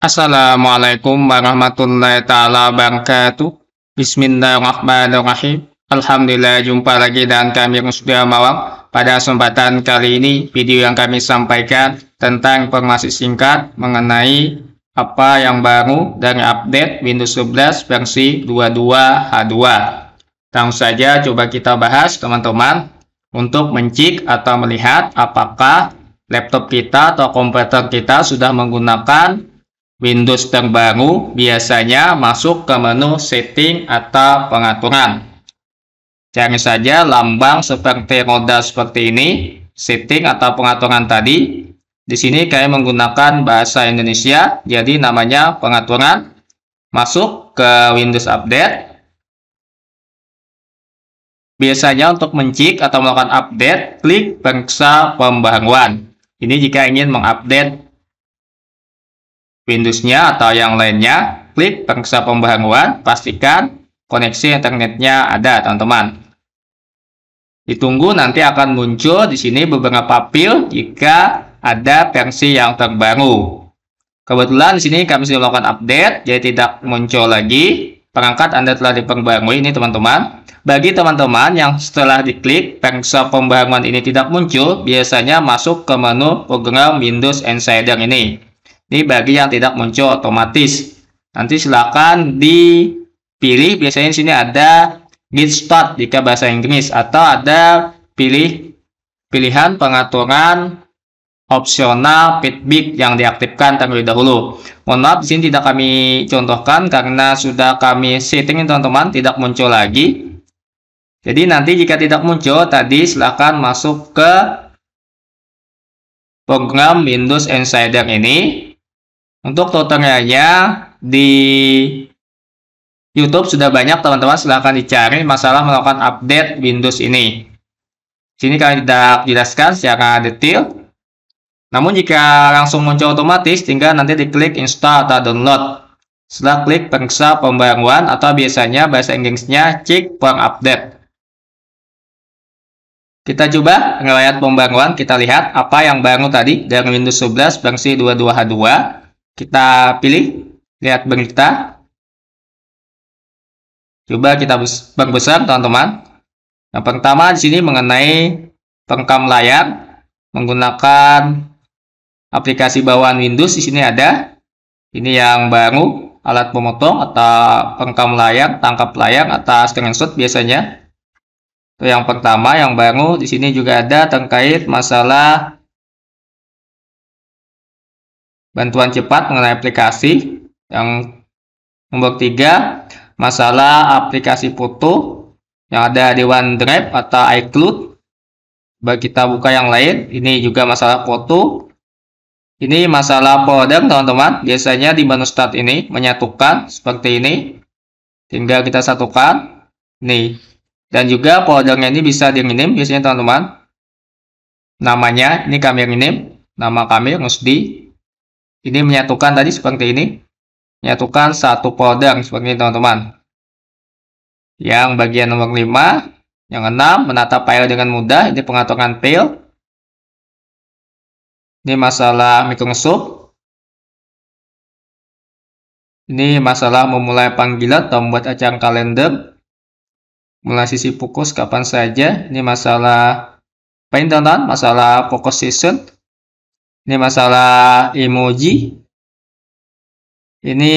Assalamualaikum warahmatullahi taala wabarakatuh. Bismillahirrahmanirrahim. Alhamdulillah jumpa lagi dengan kami yang sudah Mawang. Pada kesempatan kali ini video yang kami sampaikan tentang informasi singkat mengenai apa yang baru dan update Windows 11 versi 22H2. Langsung saja coba kita bahas teman-teman untuk mencik atau melihat apakah laptop kita atau komputer kita sudah menggunakan Windows terbaru biasanya masuk ke menu setting atau pengaturan. Cari saja lambang seperti roda seperti ini, setting atau pengaturan tadi. Di sini kami menggunakan bahasa Indonesia, jadi namanya pengaturan. Masuk ke Windows Update. Biasanya untuk mencik atau melakukan update, klik periksa pembaruan. Ini jika ingin mengupdate Windows-nya atau yang lainnya, klik periksa pembaharuan, pastikan koneksi internetnya ada, teman-teman. Ditunggu nanti akan muncul di sini beberapa pil jika ada versi yang terbaru. Kebetulan di sini kami sudah melakukan update, jadi tidak muncul lagi. Perangkat Anda telah diperbarui ini, teman-teman. Bagi teman-teman yang setelah diklik periksa pembaharuan ini tidak muncul, biasanya masuk ke menu program Windows Insider ini. Ini bagi yang tidak muncul otomatis. Nanti silakan dipilih. Biasanya di sini ada git start jika bahasa Inggris atau ada pilih pilihan pengaturan opsional feedback yang diaktifkan terlebih dahulu. Mohon maaf di sini tidak kami contohkan karena sudah kami setting teman-teman tidak muncul lagi. Jadi nanti jika tidak muncul tadi silakan masuk ke program Windows Insider ini untuk tutorialnya di YouTube sudah banyak teman-teman silahkan dicari masalah melakukan update Windows ini. Di Sini kalian tidak jelaskan secara detail. Namun jika langsung muncul otomatis, tinggal nanti diklik install atau download. Setelah klik periksa pembaruan atau biasanya bahasa Inggrisnya check for update. Kita coba ngelayat pembaruan, kita lihat apa yang baru tadi dari Windows 11 versi 22H2 kita pilih, lihat berita. Coba kita berbesar teman-teman. Yang pertama di sini mengenai pengkam layar menggunakan aplikasi bawaan Windows. Di sini ada ini yang baru alat pemotong atau pengkam layar, tangkap layar atau screenshot biasanya. Itu yang pertama, yang baru di sini juga ada terkait masalah bantuan cepat mengenai aplikasi. Yang nomor tiga, masalah aplikasi foto yang ada di OneDrive atau iCloud. Bagi kita buka yang lain, ini juga masalah foto. Ini masalah folder teman-teman, biasanya di menu start ini menyatukan seperti ini. Tinggal kita satukan. Nih. Dan juga foldernya ini bisa diminim. biasanya teman-teman. Namanya ini kami minim. nama kami Rusdi ini menyatukan tadi seperti ini menyatukan satu folder seperti ini teman-teman yang bagian nomor 5 yang 6 menata file dengan mudah ini pengaturan file ini masalah Microsoft ini masalah memulai panggilan atau membuat acara kalender mulai sisi fokus kapan saja ini masalah paling masalah fokus season ini masalah emoji. Ini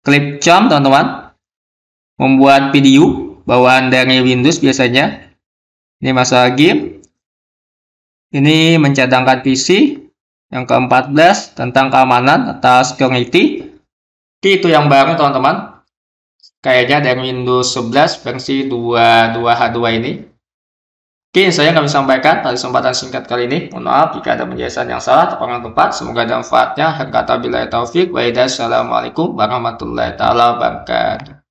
clip jump, teman-teman. Membuat video bawaan dari Windows biasanya. Ini masalah game. Ini mencadangkan PC. Yang ke-14 tentang keamanan atau security. Oke, itu yang baru teman-teman. Kayaknya dari Windows 11 versi 22H2 ini. Oke, saya kami sampaikan pada kesempatan singkat kali ini. Mohon maaf jika ada penjelasan yang salah, tepat Semoga ada manfaatnya. Hakata bila taufik. Wa Assalamualaikum warahmatullahi taala wabarakatuh.